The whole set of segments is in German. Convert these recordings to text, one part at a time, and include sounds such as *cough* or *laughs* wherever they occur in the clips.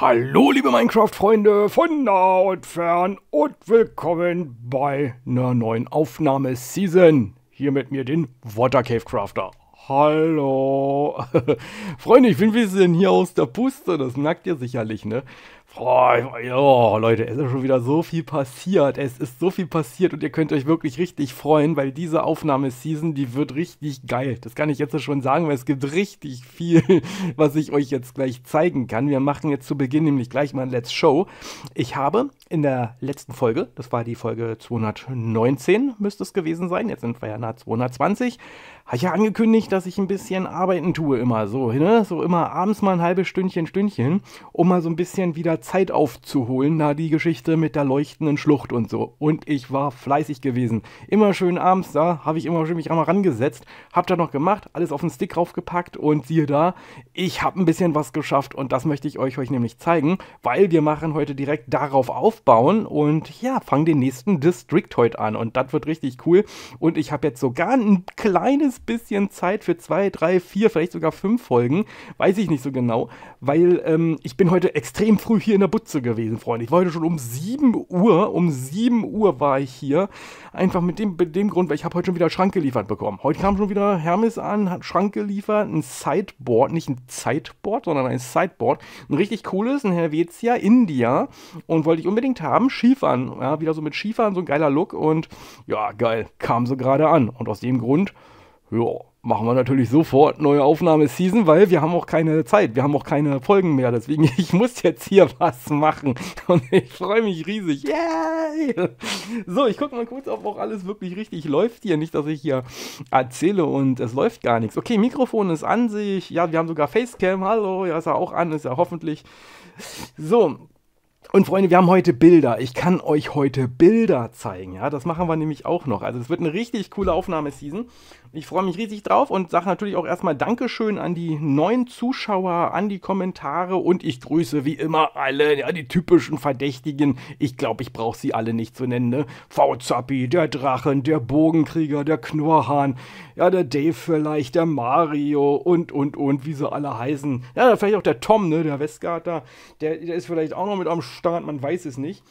Hallo liebe Minecraft-Freunde von nah und fern und willkommen bei einer neuen Aufnahme-Season. Hier mit mir den Water Cave Crafter. Hallo. *laughs* Freunde, ich bin ein bisschen hier aus der Puste, das merkt ihr sicherlich, ne? Boah, oh, Leute, es ist schon wieder so viel passiert. Es ist so viel passiert und ihr könnt euch wirklich richtig freuen, weil diese Aufnahmeseason, die wird richtig geil. Das kann ich jetzt schon sagen, weil es gibt richtig viel, *laughs* was ich euch jetzt gleich zeigen kann. Wir machen jetzt zu Beginn nämlich gleich mal ein Let's Show. Ich habe in der letzten Folge, das war die Folge 219, müsste es gewesen sein, jetzt sind wir ja nahe 220, habe ich ja angekündigt, dass ich ein bisschen arbeiten tue immer so, ne? So immer abends mal ein halbes Stündchen, Stündchen, um mal so ein bisschen wieder Zeit aufzuholen, da die Geschichte mit der leuchtenden Schlucht und so. Und ich war fleißig gewesen. Immer schön abends da, habe ich immer schön mich einmal rangesetzt, habe da noch gemacht, alles auf den Stick raufgepackt und siehe da, ich habe ein bisschen was geschafft und das möchte ich euch heute nämlich zeigen, weil wir machen heute direkt darauf aufbauen und ja, fangen den nächsten District heute an und das wird richtig cool und ich habe jetzt sogar ein kleines bisschen Zeit für zwei, drei, vier, vielleicht sogar fünf Folgen. Weiß ich nicht so genau, weil ähm, ich bin heute extrem früh hier in der Butze gewesen, Freunde. Ich war heute schon um 7 Uhr, um 7 Uhr war ich hier. Einfach mit dem, mit dem Grund, weil ich habe heute schon wieder Schrank geliefert bekommen. Heute kam schon wieder Hermes an, hat Schrank geliefert, ein Sideboard, nicht ein Sideboard, sondern ein Sideboard. Ein richtig cooles, ein Helvetia India. Und wollte ich unbedingt haben, Schiefern. Ja, wieder so mit Schiefern, so ein geiler Look. Und ja, geil, kam so gerade an. Und aus dem Grund ja, machen wir natürlich sofort neue Aufnahmeseason, weil wir haben auch keine Zeit, wir haben auch keine Folgen mehr. Deswegen, *laughs* ich muss jetzt hier was machen. Und ich freue mich riesig. Yay! So, ich gucke mal kurz, ob auch alles wirklich richtig läuft hier. Nicht, dass ich hier erzähle und es läuft gar nichts. Okay, Mikrofon ist an sich. Ja, wir haben sogar Facecam. Hallo, ja, ist er auch an, ist er hoffentlich. So, und Freunde, wir haben heute Bilder. Ich kann euch heute Bilder zeigen. Ja, das machen wir nämlich auch noch. Also es wird eine richtig coole Aufnahmeseason. Ich freue mich riesig drauf und sage natürlich auch erstmal Dankeschön an die neuen Zuschauer, an die Kommentare und ich grüße wie immer alle, ja, die typischen Verdächtigen. Ich glaube, ich brauche sie alle nicht zu nennen, ne? V-Zappi, der Drachen, der Bogenkrieger, der Knurrhahn, ja, der Dave vielleicht, der Mario und, und, und, wie sie alle heißen. Ja, vielleicht auch der Tom, ne, der Westgarter, der, der ist vielleicht auch noch mit am Start, man weiß es nicht.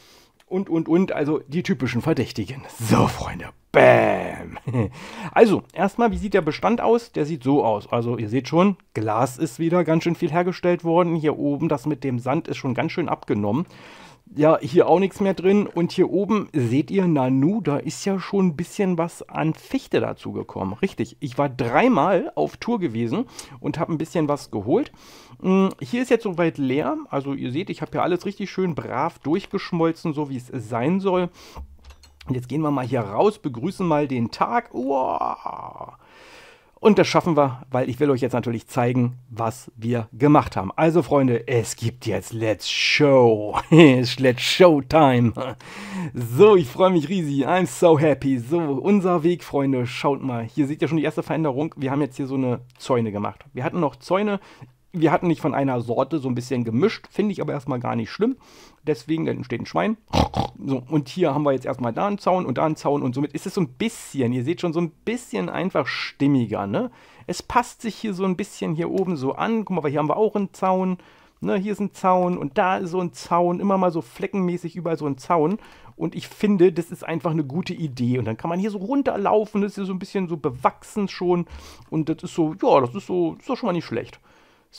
Und, und, und, also die typischen Verdächtigen. So, Freunde, Bam. *laughs* Also, erstmal, wie sieht der Bestand aus? Der sieht so aus. Also, ihr seht schon, Glas ist wieder ganz schön viel hergestellt worden. Hier oben, das mit dem Sand ist schon ganz schön abgenommen. Ja, hier auch nichts mehr drin. Und hier oben seht ihr Nanu, da ist ja schon ein bisschen was an Fichte dazugekommen. Richtig, ich war dreimal auf Tour gewesen und habe ein bisschen was geholt. Hm, hier ist jetzt soweit leer. Also ihr seht, ich habe hier alles richtig schön brav durchgeschmolzen, so wie es sein soll. Und jetzt gehen wir mal hier raus, begrüßen mal den Tag. Wow. Und das schaffen wir, weil ich will euch jetzt natürlich zeigen, was wir gemacht haben. Also Freunde, es gibt jetzt Let's Show. *laughs* Let's Show Time. So, ich freue mich riesig. I'm so happy. So, unser Weg, Freunde. Schaut mal. Hier seht ihr schon die erste Veränderung. Wir haben jetzt hier so eine Zäune gemacht. Wir hatten noch Zäune. Wir hatten nicht von einer Sorte so ein bisschen gemischt. Finde ich aber erstmal gar nicht schlimm deswegen, dann steht ein Schwein. So, und hier haben wir jetzt erstmal da einen Zaun und da einen Zaun und somit ist es so ein bisschen, ihr seht schon, so ein bisschen einfach stimmiger, ne? Es passt sich hier so ein bisschen hier oben so an. Guck mal, hier haben wir auch einen Zaun. Ne, hier ist ein Zaun und da ist so ein Zaun, immer mal so fleckenmäßig überall so ein Zaun. Und ich finde, das ist einfach eine gute Idee. Und dann kann man hier so runterlaufen, das ist hier so ein bisschen so bewachsen schon. Und das ist so, ja, das ist so, ist doch schon mal nicht schlecht.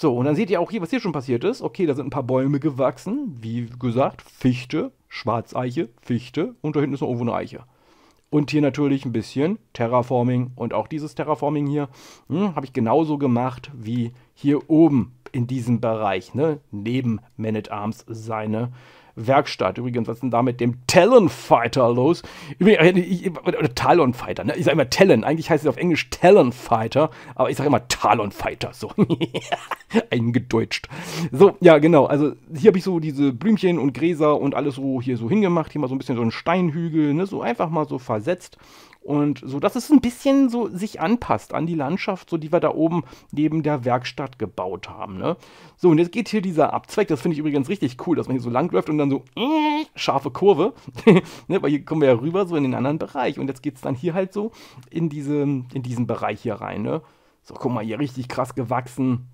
So, und dann seht ihr auch hier, was hier schon passiert ist. Okay, da sind ein paar Bäume gewachsen. Wie gesagt, Fichte, Schwarzeiche, Fichte und da hinten ist noch irgendwo eine Eiche. Und hier natürlich ein bisschen Terraforming und auch dieses Terraforming hier hm, habe ich genauso gemacht wie hier oben in diesem Bereich, ne? neben Man at Arms seine Werkstatt. Übrigens, was ist denn da mit dem Talon Fighter los? Übrigens, ich, oder Talon Fighter, ne? Ich sag immer Talon. Eigentlich heißt es auf Englisch Talon Fighter, aber ich sag immer Talon Fighter. So. *laughs* Eingedeutscht. So, ja, genau. Also hier habe ich so diese Blümchen und Gräser und alles so hier so hingemacht. Hier mal so ein bisschen so ein Steinhügel, ne? So einfach mal so versetzt. Und so, dass es ein bisschen so sich anpasst an die Landschaft, so die wir da oben neben der Werkstatt gebaut haben. Ne? So, und jetzt geht hier dieser Abzweck. das finde ich übrigens richtig cool, dass man hier so lang läuft und dann so äh, scharfe Kurve, *laughs* ne? weil hier kommen wir ja rüber so in den anderen Bereich. Und jetzt geht es dann hier halt so in, diese, in diesen Bereich hier rein. Ne? So, guck mal, hier richtig krass gewachsen.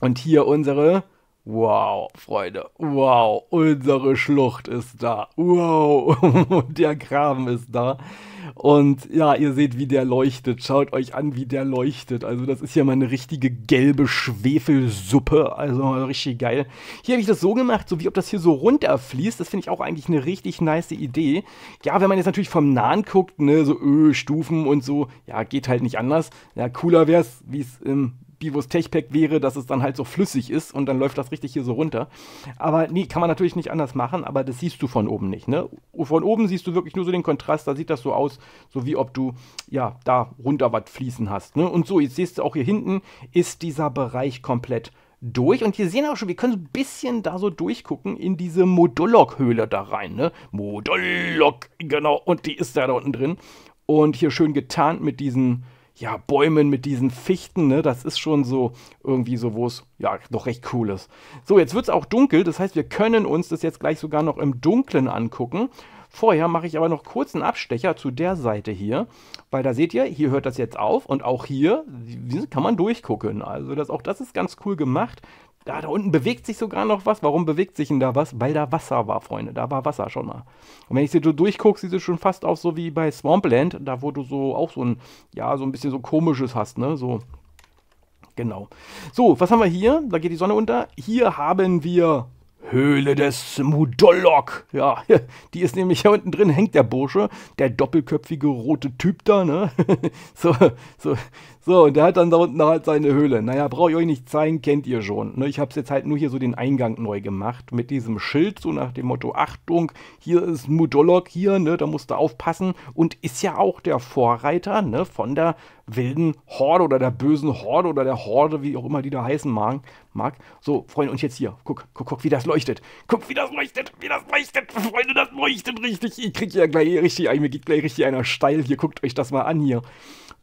Und hier unsere, Wow, Freunde, wow, unsere Schlucht ist da. Wow, *laughs* der Graben ist da. Und ja, ihr seht, wie der leuchtet. Schaut euch an, wie der leuchtet. Also das ist ja mal eine richtige gelbe Schwefelsuppe. Also richtig geil. Hier habe ich das so gemacht, so wie ob das hier so runterfließt. Das finde ich auch eigentlich eine richtig nice Idee. Ja, wenn man jetzt natürlich vom Nahen guckt, ne, so äh, Stufen und so, ja, geht halt nicht anders. Ja, cooler wäre es, wie es im Spiel, wo es Tech-Pack wäre, dass es dann halt so flüssig ist und dann läuft das richtig hier so runter. Aber nee, kann man natürlich nicht anders machen, aber das siehst du von oben nicht. Ne? Von oben siehst du wirklich nur so den Kontrast, da sieht das so aus, so wie ob du ja da runter was fließen hast. Ne? Und so, jetzt siehst du auch hier hinten, ist dieser Bereich komplett durch. Und hier sehen wir auch schon, wir können so ein bisschen da so durchgucken in diese Modulok-Höhle da rein. Ne? Modulok, genau. Und die ist da, da unten drin. Und hier schön getarnt mit diesen ja, Bäumen mit diesen Fichten, ne? Das ist schon so irgendwie so, wo es ja doch recht cool ist. So, jetzt wird es auch dunkel, das heißt, wir können uns das jetzt gleich sogar noch im Dunkeln angucken. Vorher mache ich aber noch kurz einen Abstecher zu der Seite hier, weil da seht ihr, hier hört das jetzt auf und auch hier kann man durchgucken. Also das, auch das ist ganz cool gemacht da, da unten bewegt sich sogar noch was. Warum bewegt sich denn da was? Weil da Wasser war, Freunde. Da war Wasser schon mal. Und wenn ich sie so durchgucke, sieht es schon fast aus so wie bei Swampland, da wo du so auch so ein, ja, so ein bisschen so komisches hast, ne? So. Genau. So, was haben wir hier? Da geht die Sonne unter. Hier haben wir Höhle des Mudolok. Ja, *laughs* die ist nämlich hier unten drin, hängt der Bursche, der doppelköpfige rote Typ da, ne? *laughs* so, so, so, und der hat dann da unten halt seine Höhle. Naja, brauche ich euch nicht zeigen, kennt ihr schon. Ne, ich habe es jetzt halt nur hier so den Eingang neu gemacht mit diesem Schild, so nach dem Motto, Achtung, hier ist Mudolok hier, ne, da musst du aufpassen. Und ist ja auch der Vorreiter ne, von der wilden Horde oder der bösen Horde oder der Horde, wie auch immer die da heißen mag. mag. So, Freunde, und jetzt hier, guck, guck, guck, wie das leuchtet. Guck, wie das leuchtet, wie das leuchtet. Freunde, das leuchtet richtig. Ich kriege ja gleich richtig, mir geht gleich richtig einer steil. Hier, guckt euch das mal an hier.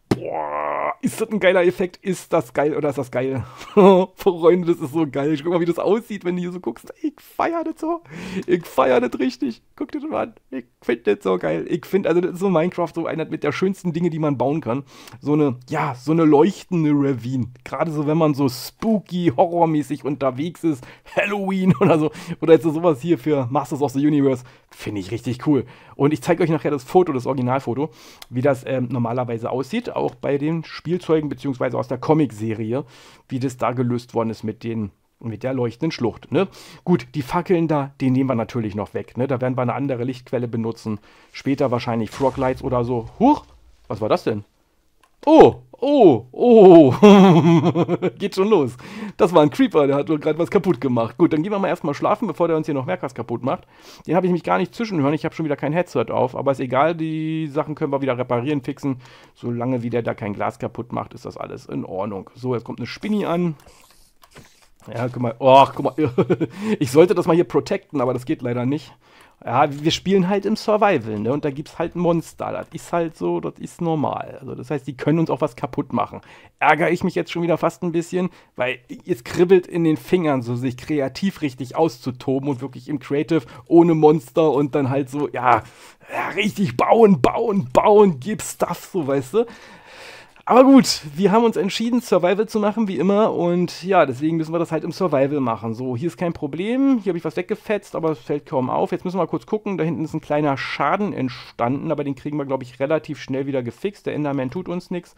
Boah ist das ein geiler Effekt? Ist das geil oder ist das geil? *laughs* Freunde, das ist so geil. Guck mal, wie das aussieht, wenn du hier so guckst. Ich feier das so. Ich feier das richtig. Guck dir das mal an. Ich finde das so geil. Ich finde, also das ist so Minecraft so einer mit der schönsten Dinge, die man bauen kann. So eine, ja, so eine leuchtende Ravine. Gerade so, wenn man so spooky, horrormäßig unterwegs ist. Halloween *laughs* oder so. Oder jetzt so sowas hier für Masters of the Universe. Finde ich richtig cool. Und ich zeige euch nachher das Foto, das Originalfoto, wie das ähm, normalerweise aussieht, auch bei den Spiel Spielzeugen beziehungsweise aus der Comicserie, wie das da gelöst worden ist mit den mit der leuchtenden Schlucht. Ne? Gut, die Fackeln da, die nehmen wir natürlich noch weg. Ne? Da werden wir eine andere Lichtquelle benutzen. Später wahrscheinlich Froglights oder so. Huch, was war das denn? Oh, oh, oh. *laughs* Geht schon los. Das war ein Creeper, der hat gerade was kaputt gemacht. Gut, dann gehen wir mal erstmal schlafen, bevor der uns hier noch mehr Kass kaputt macht. Den habe ich mich gar nicht zwischenhören. Ich habe schon wieder kein Headset auf. Aber ist egal, die Sachen können wir wieder reparieren, fixen. Solange wie der da kein Glas kaputt macht, ist das alles in Ordnung. So, jetzt kommt eine Spinny an. Ja, guck mal. Oh, guck mal. *laughs* ich sollte das mal hier protecten, aber das geht leider nicht. Ja, wir spielen halt im Survival, ne? Und da gibt's halt Monster. Das ist halt so, das ist normal. Also das heißt, die können uns auch was kaputt machen. Ärgere ich mich jetzt schon wieder fast ein bisschen, weil es kribbelt in den Fingern, so sich kreativ richtig auszutoben und wirklich im Creative ohne Monster und dann halt so, ja, ja richtig bauen, bauen, bauen, gib Stuff, so weißt du. Aber gut, wir haben uns entschieden, Survival zu machen, wie immer. Und ja, deswegen müssen wir das halt im Survival machen. So, hier ist kein Problem. Hier habe ich was weggefetzt, aber es fällt kaum auf. Jetzt müssen wir mal kurz gucken. Da hinten ist ein kleiner Schaden entstanden, aber den kriegen wir, glaube ich, relativ schnell wieder gefixt. Der Enderman tut uns nichts.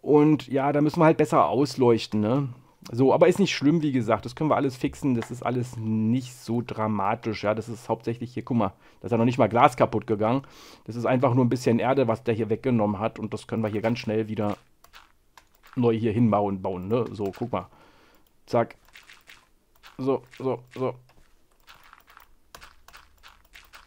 Und ja, da müssen wir halt besser ausleuchten, ne? So, aber ist nicht schlimm, wie gesagt. Das können wir alles fixen. Das ist alles nicht so dramatisch. Ja, das ist hauptsächlich hier, guck mal, da ist ja noch nicht mal Glas kaputt gegangen. Das ist einfach nur ein bisschen Erde, was der hier weggenommen hat. Und das können wir hier ganz schnell wieder neu hier hinbauen. Bauen, ne? So, guck mal. Zack. So, so, so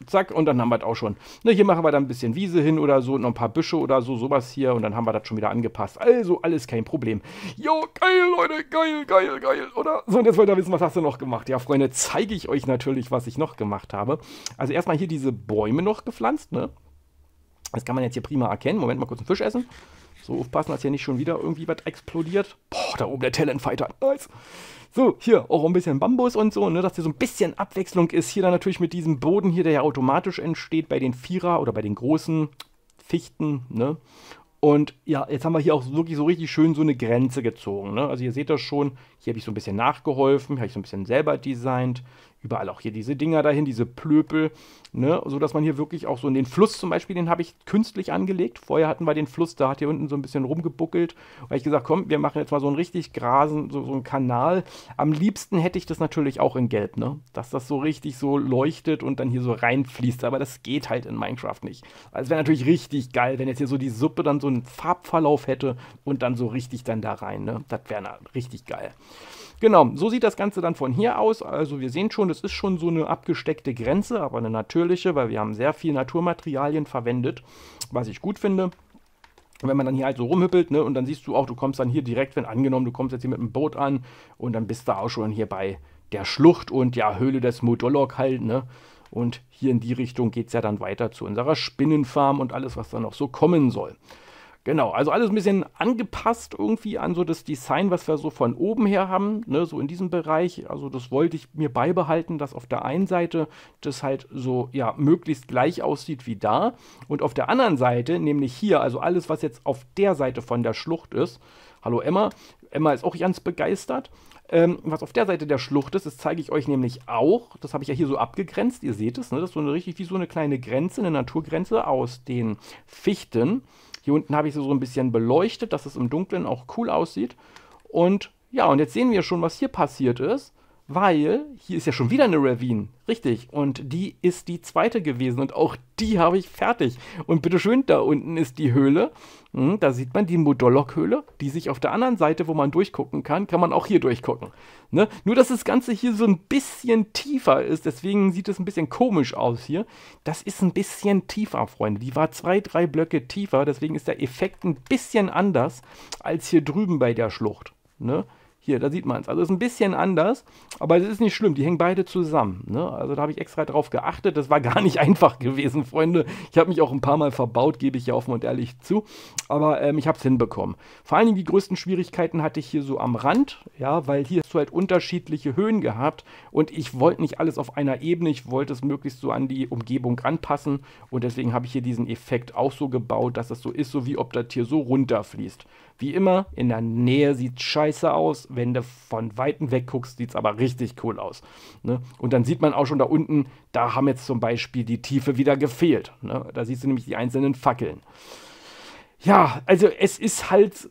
zack, und dann haben wir das auch schon. Ne, hier machen wir dann ein bisschen Wiese hin oder so, noch ein paar Büsche oder so, sowas hier, und dann haben wir das schon wieder angepasst. Also alles kein Problem. Jo, geil, Leute, geil, geil, geil, oder? So, und jetzt wollt ihr wissen, was hast du noch gemacht? Ja, Freunde, zeige ich euch natürlich, was ich noch gemacht habe. Also erstmal hier diese Bäume noch gepflanzt, ne? Das kann man jetzt hier prima erkennen. Moment, mal kurz einen Fisch essen. So aufpassen, dass hier nicht schon wieder irgendwie was explodiert. Boah, da oben der Talentfighter. Nice. So, hier auch ein bisschen Bambus und so, ne, dass hier so ein bisschen Abwechslung ist. Hier dann natürlich mit diesem Boden hier, der ja automatisch entsteht bei den Vierer oder bei den großen Fichten, ne. Und ja, jetzt haben wir hier auch wirklich so richtig schön so eine Grenze gezogen. Ne? Also ihr seht das schon, hier habe ich so ein bisschen nachgeholfen, habe ich so ein bisschen selber designt. Überall auch hier diese Dinger dahin, diese Plöpel. Ne? So dass man hier wirklich auch so in den Fluss zum Beispiel, den habe ich künstlich angelegt. Vorher hatten wir den Fluss, da hat hier unten so ein bisschen rumgebuckelt. Da habe ich gesagt, komm, wir machen jetzt mal so einen richtig Grasen, so, so einen Kanal. Am liebsten hätte ich das natürlich auch in Gelb, ne? Dass das so richtig so leuchtet und dann hier so reinfließt. Aber das geht halt in Minecraft nicht. Also wäre natürlich richtig geil, wenn jetzt hier so die Suppe dann so einen Farbverlauf hätte und dann so richtig dann da rein, ne? Das wäre richtig geil. Genau, so sieht das Ganze dann von hier aus. Also wir sehen schon, das ist schon so eine abgesteckte Grenze, aber eine natürliche natürliche, weil wir haben sehr viel Naturmaterialien verwendet, was ich gut finde. wenn man dann hier halt so rumhüppelt, ne, und dann siehst du auch, du kommst dann hier direkt, wenn angenommen, du kommst jetzt hier mit dem Boot an und dann bist du auch schon hier bei der Schlucht und ja, Höhle des Modolok halt, ne? Und hier in die Richtung geht es ja dann weiter zu unserer Spinnenfarm und alles, was dann noch so kommen soll. Genau, also alles ein bisschen angepasst irgendwie an so das Design, was wir so von oben her haben, ne, so in diesem Bereich. Also das wollte ich mir beibehalten, dass auf der einen Seite das halt so ja möglichst gleich aussieht wie da und auf der anderen Seite, nämlich hier, also alles, was jetzt auf der Seite von der Schlucht ist. Hallo Emma, Emma ist auch ganz begeistert. Ähm, was auf der Seite der Schlucht ist, das zeige ich euch nämlich auch. Das habe ich ja hier so abgegrenzt. Ihr seht es, ne? das ist so eine richtig wie so eine kleine Grenze, eine Naturgrenze aus den Fichten. Hier unten habe ich sie so ein bisschen beleuchtet, dass es im Dunkeln auch cool aussieht. Und ja, und jetzt sehen wir schon, was hier passiert ist weil hier ist ja schon wieder eine Ravine, richtig. Und die ist die zweite gewesen und auch die habe ich fertig. Und bitteschön, da unten ist die Höhle. Hm, da sieht man die Modolok-Höhle, die sich auf der anderen Seite, wo man durchgucken kann, kann man auch hier durchgucken. Ne? Nur, dass das Ganze hier so ein bisschen tiefer ist, deswegen sieht es ein bisschen komisch aus hier. Das ist ein bisschen tiefer, Freunde. Die war zwei, drei Blöcke tiefer, deswegen ist der Effekt ein bisschen anders als hier drüben bei der Schlucht. Ne? Hier, da sieht man es. Also ist ein bisschen anders, aber es ist nicht schlimm. Die hängen beide zusammen. Ne? Also da habe ich extra drauf geachtet. Das war gar nicht *laughs* einfach gewesen, Freunde. Ich habe mich auch ein paar Mal verbaut, gebe ich ja offen und ehrlich zu. Aber ähm, ich habe es hinbekommen. Vor allen Dingen die größten Schwierigkeiten hatte ich hier so am Rand, ja, weil hier hast du halt unterschiedliche Höhen gehabt und ich wollte nicht alles auf einer Ebene. Ich wollte es möglichst so an die Umgebung anpassen und deswegen habe ich hier diesen Effekt auch so gebaut, dass das so ist, so wie ob das hier so runterfließt. Wie immer, in der Nähe sieht es scheiße aus wenn du von Weitem weg guckst, sieht es aber richtig cool aus. Ne? Und dann sieht man auch schon da unten, da haben jetzt zum Beispiel die Tiefe wieder gefehlt. Ne? Da siehst du nämlich die einzelnen Fackeln. Ja, also es ist halt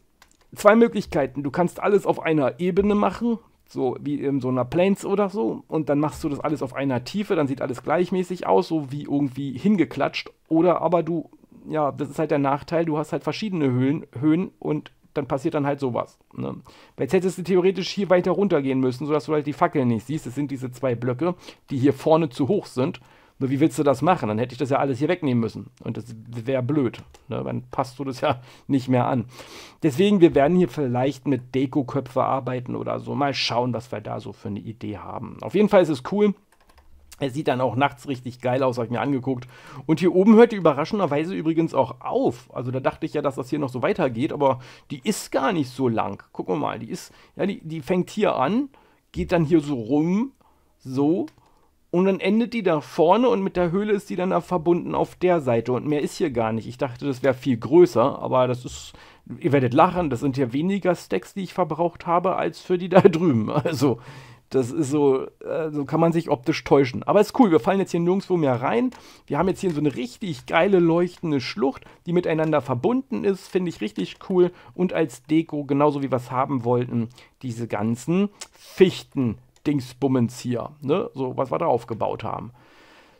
zwei Möglichkeiten. Du kannst alles auf einer Ebene machen, so wie in so einer Planes oder so, und dann machst du das alles auf einer Tiefe, dann sieht alles gleichmäßig aus, so wie irgendwie hingeklatscht. Oder aber du, ja, das ist halt der Nachteil, du hast halt verschiedene Höhen, Höhen und dann passiert dann halt sowas. Ne? Jetzt hättest du theoretisch hier weiter runtergehen müssen, sodass du halt die Fackeln nicht siehst. Es sind diese zwei Blöcke, die hier vorne zu hoch sind. Nur wie willst du das machen? Dann hätte ich das ja alles hier wegnehmen müssen. Und das wäre blöd. Ne? Dann passt du das ja *laughs* nicht mehr an. Deswegen, wir werden hier vielleicht mit Deko-Köpfe arbeiten oder so. Mal schauen, was wir da so für eine Idee haben. Auf jeden Fall ist es cool. Er sieht dann auch nachts richtig geil aus, habe ich mir angeguckt. Und hier oben hört die überraschenderweise übrigens auch auf. Also da dachte ich ja, dass das hier noch so weitergeht, aber die ist gar nicht so lang. Gucken wir mal, die ist, ja, die, die fängt hier an, geht dann hier so rum, so. Und dann endet die da vorne und mit der Höhle ist die dann da verbunden auf der Seite. Und mehr ist hier gar nicht. Ich dachte, das wäre viel größer, aber das ist. Ihr werdet lachen, das sind ja weniger Stacks, die ich verbraucht habe, als für die da *laughs* drüben. Also, das ist so, äh, so kann man sich optisch täuschen. Aber ist cool, wir fallen jetzt hier nirgendwo mehr rein. Wir haben jetzt hier so eine richtig geile leuchtende Schlucht, die miteinander verbunden ist. Finde ich richtig cool. Und als Deko, genauso wie wir es haben wollten, diese ganzen Fichten-Dingsbummens hier. Ne? So, was wir da aufgebaut haben.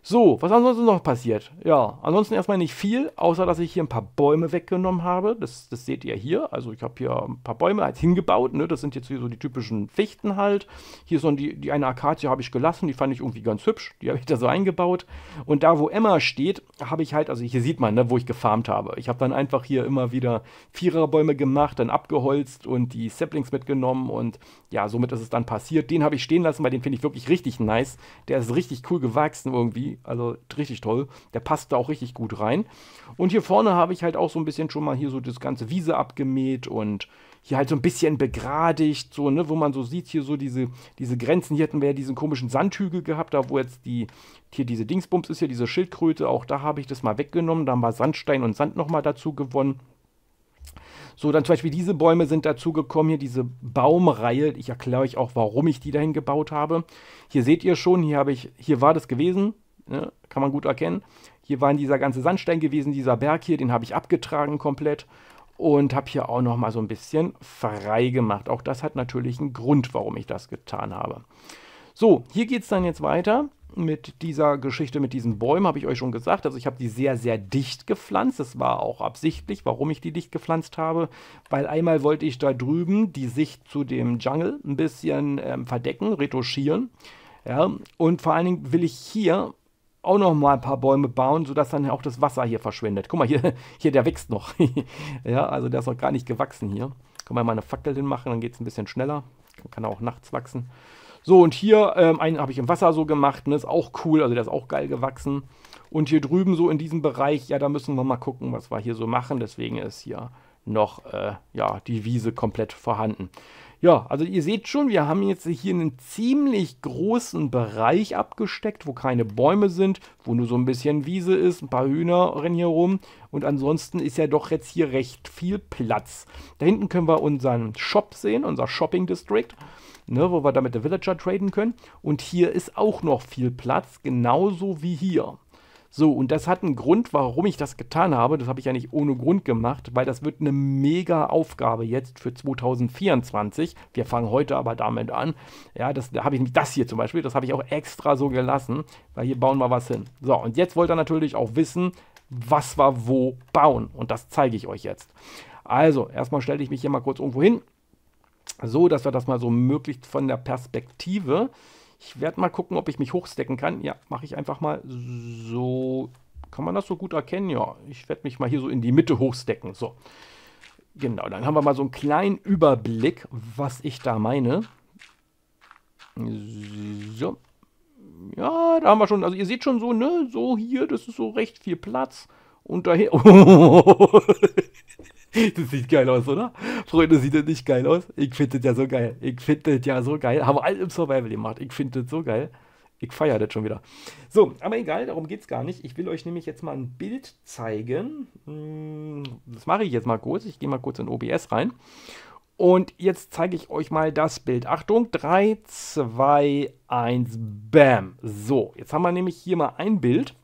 So, was ansonsten noch passiert? Ja, ansonsten erstmal nicht viel, außer dass ich hier ein paar Bäume weggenommen habe. Das, das seht ihr hier. Also ich habe hier ein paar Bäume halt hingebaut. Ne? Das sind jetzt hier so die typischen Fichten halt. Hier so die, die eine Akazie habe ich gelassen. Die fand ich irgendwie ganz hübsch. Die habe ich da so eingebaut. Und da, wo Emma steht, habe ich halt, also hier sieht man, ne, wo ich gefarmt habe. Ich habe dann einfach hier immer wieder Viererbäume gemacht, dann abgeholzt und die Saplings mitgenommen. Und ja, somit ist es dann passiert. Den habe ich stehen lassen, weil den finde ich wirklich richtig nice. Der ist richtig cool gewachsen irgendwie also richtig toll. Der passt da auch richtig gut rein. Und hier vorne habe ich halt auch so ein bisschen schon mal hier so das ganze Wiese abgemäht und hier halt so ein bisschen begradigt, so, ne, wo man so sieht, hier so diese, diese Grenzen. Hier hatten wir ja diesen komischen Sandhügel gehabt, da wo jetzt die, hier diese Dingsbums ist, hier diese Schildkröte, auch da habe ich das mal weggenommen. Da haben wir Sandstein und Sand nochmal dazu gewonnen. So, dann zum Beispiel diese Bäume sind dazu gekommen, hier diese Baumreihe. Ich erkläre euch auch, warum ich die dahin gebaut habe. Hier seht ihr schon, hier habe ich, hier war das gewesen ne, kann man gut erkennen. Hier war dieser ganze Sandstein gewesen, dieser Berg hier, den habe ich abgetragen komplett und habe hier auch noch mal so ein bisschen frei gemacht. Auch das hat natürlich einen Grund, warum ich das getan habe. So, hier geht es dann jetzt weiter mit dieser Geschichte mit diesen Bäumen, habe ich euch schon gesagt. Also ich habe die sehr, sehr dicht gepflanzt. Das war auch absichtlich, warum ich die dicht gepflanzt habe. Weil einmal wollte ich da drüben die Sicht zu dem Jungle ein bisschen ähm, verdecken, retuschieren. Ja, und vor allen Dingen will ich hier auch noch mal ein paar Bäume bauen, sodass dann auch das Wasser hier verschwindet. Guck mal, hier, *laughs* hier der wächst noch. *laughs* ja, also der ist noch gar nicht gewachsen hier. Kann man mal eine Fackel hin machen, dann geht es ein bisschen schneller. Kann auch nachts wachsen. So, und hier ähm, einen habe ich im Wasser so gemacht, ne? ist auch cool, also der ist auch geil gewachsen. Und hier drüben so in diesem Bereich, ja, da müssen wir mal gucken, was wir hier so machen. Deswegen ist hier noch äh, ja, die Wiese komplett vorhanden. Ja, also ihr seht schon, wir haben jetzt hier einen ziemlich großen Bereich abgesteckt, wo keine Bäume sind, wo nur so ein bisschen Wiese ist, ein paar Hühner rennen hier rum und ansonsten ist ja doch jetzt hier recht viel Platz. Da hinten können wir unseren Shop sehen, unser Shopping District. Ne, wo wir da mit der Villager traden können. Und hier ist auch noch viel Platz, genauso wie hier. So, und das hat einen Grund, warum ich das getan habe. Das habe ich ja nicht ohne Grund gemacht, weil das wird eine mega Aufgabe jetzt für 2024. Wir fangen heute aber damit an. Ja, das da habe ich das hier zum Beispiel, das habe ich auch extra so gelassen, weil hier bauen wir was hin. So, und jetzt wollt ihr natürlich auch wissen, was wir wo bauen. Und das zeige ich euch jetzt. Also, erstmal stelle ich mich hier mal kurz irgendwo hin, so dass wir das mal so möglichst von der Perspektive äh, ich werde mal gucken, ob ich mich hochstecken kann. Ja, mache ich einfach mal so. Kann man das so gut erkennen? Ja, ich werde mich mal hier so in die Mitte hochstecken. So, genau, dann haben wir mal so einen kleinen Überblick, was ich da meine. So. Ja, da haben wir schon, also ihr seht schon so, ne, so hier, das ist so recht viel Platz. Und daher... *laughs* Oh. *laughs* Das sieht geil aus, oder? Freunde, sieht das nicht geil aus? Ich finde das ja so geil. Ich finde das ja so geil. Haben wir alle im Survival gemacht. Ich finde das so geil. Ich feiere das schon wieder. So, aber egal, darum geht es gar nicht. Ich will euch nämlich jetzt mal ein Bild zeigen. Hm, das mache ich jetzt mal kurz. Ich gehe mal kurz in OBS rein. Und jetzt zeige ich euch mal das Bild. Achtung, 3, 2, 1, bam. So, jetzt haben wir nämlich hier mal ein Bild.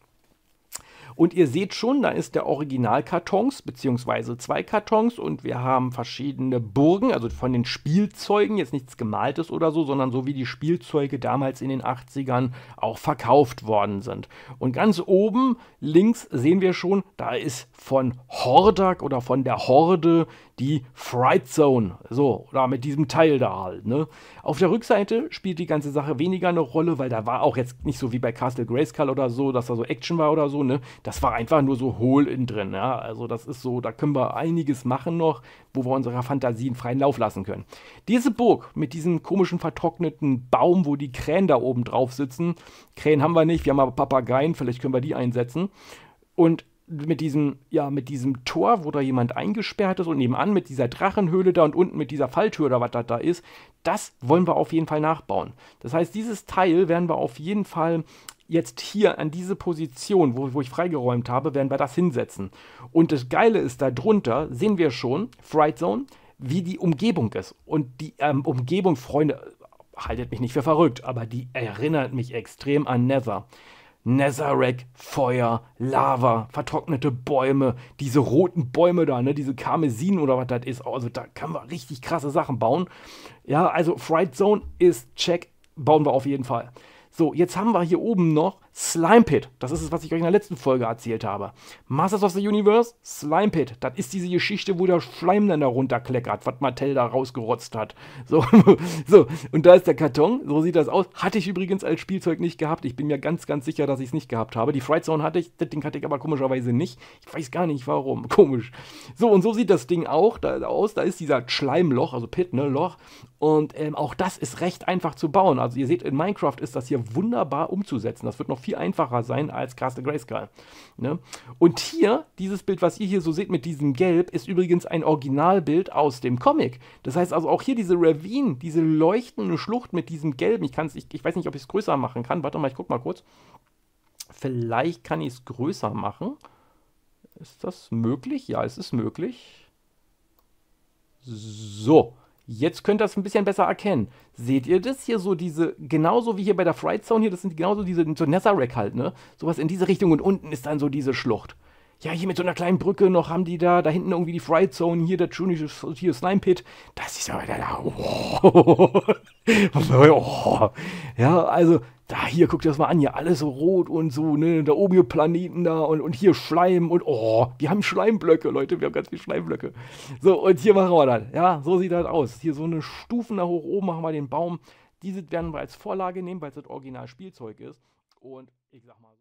Und ihr seht schon, da ist der Originalkartons, beziehungsweise zwei Kartons und wir haben verschiedene Burgen, also von den Spielzeugen, jetzt nichts Gemaltes oder so, sondern so wie die Spielzeuge damals in den 80ern auch verkauft worden sind. Und ganz oben links sehen wir schon, da ist von Hordak oder von der Horde die Fright Zone. So, da mit diesem Teil da halt. Ne? Auf der Rückseite spielt die ganze Sache weniger eine Rolle, weil da war auch jetzt nicht so wie bei Castle Grayskull oder so, dass da so Action war oder so. Ne? Das war einfach nur so hohl in drin. Ja? Also das ist so, da können wir einiges machen noch, wo wir unserer Fantasien freien Lauf lassen können. Diese Burg mit diesem komischen vertrockneten Baum, wo die Krähen da oben drauf sitzen. Krähen haben wir nicht, wir haben aber Papageien, vielleicht können wir die einsetzen. Und mit diesem, ja, mit diesem Tor, wo da jemand eingesperrt ist und nebenan mit dieser Drachenhöhle da und unten mit dieser Falltür oder was das da ist, das wollen wir auf jeden Fall nachbauen. Das heißt, dieses Teil werden wir auf jeden Fall jetzt hier an diese Position, wo, wo ich freigeräumt habe, werden wir das hinsetzen. Und das Geile ist, da drunter sehen wir schon, Fright Zone, wie die Umgebung ist. Und die ähm, Umgebung, Freunde, haltet mich nicht für verrückt, aber die erinnert mich extrem an Nether. Nazareth, Feuer, Lava, vertrocknete Bäume, diese roten Bäume da, ne, diese Karmesin oder was das ist. Also da kann man richtig krasse Sachen bauen. Ja, also Fright Zone ist check, bauen wir auf jeden Fall. So, jetzt haben wir hier oben noch Slime Pit. Das ist es, was ich euch in der letzten Folge erzählt habe. Masters of the Universe, Slime Pit. Das ist diese Geschichte, wo der Schleim dann da runterkleckert, was Mattel da rausgerotzt hat. *laughs* So, so, und da ist der Karton. So sieht das aus. Hatte ich übrigens als Spielzeug nicht gehabt. Ich bin mir ganz, ganz sicher, dass ich es nicht gehabt habe. Die Fright Zone hatte ich, das Ding hatte ich aber komischerweise nicht. Ich weiß gar nicht warum. *laughs* Komisch. So, und so sieht das Ding auch da, aus. Da ist dieser Schleimloch, also Pit, ne, Loch. Und ähm, auch das ist recht einfach zu bauen. Also ihr seht, in Minecraft ist das hier wunderbar umzusetzen. Das wird noch viel einfacher sein als Castle Grayskull. Ne? Und hier, dieses Bild, was ihr hier so seht mit diesem Gelb, ist übrigens ein Originalbild aus dem Comic. Das heißt also auch hier diese Ravine, diese leuchtende Schlucht mit diesem Gelben. Ich, kann's, ich, ich weiß nicht, ob ich es größer machen kann. Warte mal, ich guck mal kurz. Vielleicht kann ich es größer machen. Ist das möglich? Ja, es ist möglich. So. Jetzt könnt ihr das ein bisschen besser erkennen. Seht ihr das hier so diese, genauso wie hier bei der Fright Zone hier, das sind genauso diese so Netherrack halt, ne? Sowas in diese Richtung und unten ist dann so diese Schlucht ja, hier mit so einer kleinen Brücke noch haben die da, da hinten irgendwie die Fried Zone, hier der tunische hier Slime Pit. Das ist aber da, oh, *laughs* oh, Ja, also, da hier, guckt das mal an, hier alles so rot und so, ne, da oben hier Planeten da und, und hier Schleim und oh, wir haben Schleimblöcke, Leute, wir haben ganz viele Schleimblöcke. So, und hier machen wir das. Ja, so sieht das aus. Hier so eine Stufen da hoch oben machen wir den Baum. Diese werden wir als Vorlage nehmen, weil es das Original Spielzeug ist. Und ich sag mal,